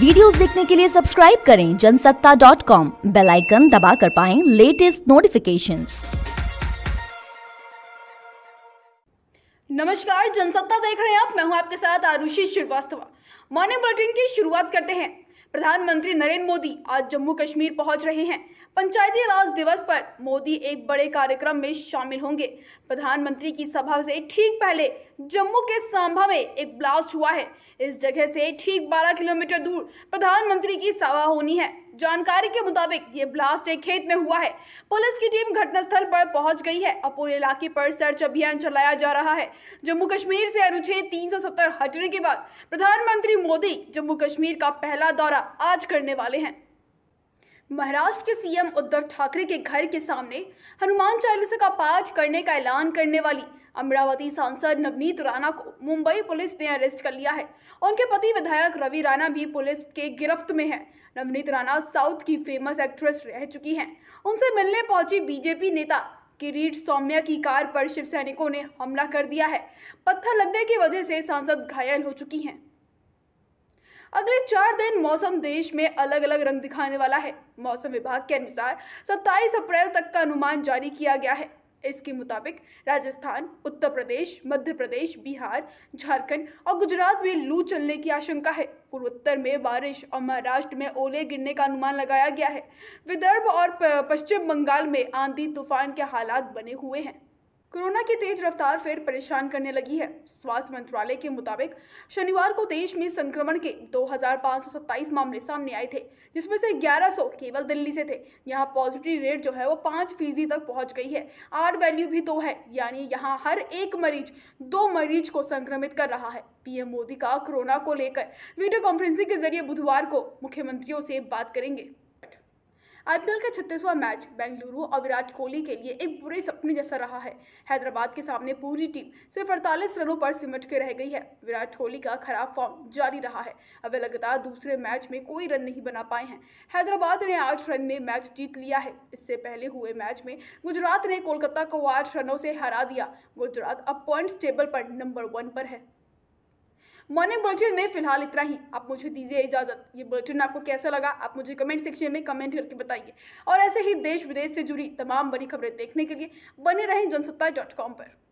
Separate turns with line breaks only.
videos देखने के लिए सब्सक्राइब करें जनसत्ता डॉट कॉम बेलाइकन दबा कर पाए लेटेस्ट नोटिफिकेशन नमस्कार जनसत्ता देख रहे हैं आप मैं हूं आपके साथ आरुषि श्रीवास्तव मॉर्निंग बुलेटिन की शुरुआत करते हैं प्रधानमंत्री नरेंद्र मोदी आज जम्मू कश्मीर पहुंच रहे हैं पंचायती राज दिवस पर मोदी एक बड़े कार्यक्रम में शामिल होंगे प्रधानमंत्री की सभा से ठीक पहले जम्मू के सांभा में एक ब्लास्ट हुआ है इस जगह से ठीक 12 किलोमीटर दूर प्रधानमंत्री की सभा होनी है जानकारी के मुताबिक ये ब्लास्ट एक खेत में हुआ है पुलिस की टीम घटनास्थल पर पहुंच गई है और पूरे इलाके पर सर्च अभियान चलाया जा रहा है जम्मू कश्मीर से अनुच्छेद 370 हटने के बाद प्रधानमंत्री मोदी जम्मू कश्मीर का पहला दौरा आज करने वाले हैं महाराष्ट्र के सीएम उद्धव ठाकरे के घर के सामने हनुमान चालीसा का पाठ करने का ऐलान करने वाली अमरावती सांसद नवनीत राणा को मुंबई पुलिस ने अरेस्ट कर लिया है उनके पति विधायक रवि राणा भी पुलिस के गिरफ्त में है नवनीत राणा साउथ की फेमस एक्ट्रेस रह चुकी हैं उनसे मिलने पहुंची बीजेपी नेता किरीट सौम्या की कार पर शिव सैनिकों ने हमला कर दिया है पत्थर लगने की वजह से सांसद घायल हो चुकी हैं अगले चार दिन मौसम देश में अलग अलग रंग दिखाने वाला है मौसम विभाग के अनुसार 27 अप्रैल तक का अनुमान जारी किया गया है इसके मुताबिक राजस्थान उत्तर प्रदेश मध्य प्रदेश बिहार झारखंड और गुजरात में लू चलने की आशंका है पूर्वोत्तर में बारिश और महाराष्ट्र में ओले गिरने का अनुमान लगाया गया है विदर्भ और पश्चिम बंगाल में आंधी तूफान के हालात बने हुए हैं कोरोना की तेज रफ्तार फिर परेशान करने लगी है स्वास्थ्य मंत्रालय के मुताबिक शनिवार को देश में संक्रमण के 2,527 मामले सामने आए थे जिसमें से 1100 केवल दिल्ली से थे यहाँ पॉजिटिव रेट जो है वो पाँच फीसदी तक पहुँच गई है आर वैल्यू भी दो है यानी यहाँ हर एक मरीज दो मरीज को संक्रमित कर रहा है पीएम मोदी का कोरोना को लेकर वीडियो कॉन्फ्रेंसिंग के जरिए बुधवार को मुख्यमंत्रियों से बात करेंगे आईपीएल का छत्तीसवां मैच बेंगलुरु और विराट कोहली के लिए एक बुरे सपने जैसा रहा है हैदराबाद के सामने पूरी टीम सिर्फ अड़तालीस रनों पर सिमट के रह गई है विराट कोहली का खराब फॉर्म जारी रहा है अब लगातार दूसरे मैच में कोई रन नहीं बना पाए हैं हैदराबाद ने आठ रन में मैच जीत लिया है इससे पहले हुए मैच में गुजरात ने कोलकाता को आठ रनों से हरा दिया गुजरात अब पॉइंट्स टेबल पर नंबर वन पर है मॉर्निंग बुलेटिन में फिलहाल इतना ही आप मुझे दीजिए इजाज़त ये बुलेटिन आपको कैसा लगा आप मुझे कमेंट सेक्शन में कमेंट करके बताइए और ऐसे ही देश विदेश से जुड़ी तमाम बड़ी खबरें देखने के लिए बने रहें जनसत्ता डॉट कॉम पर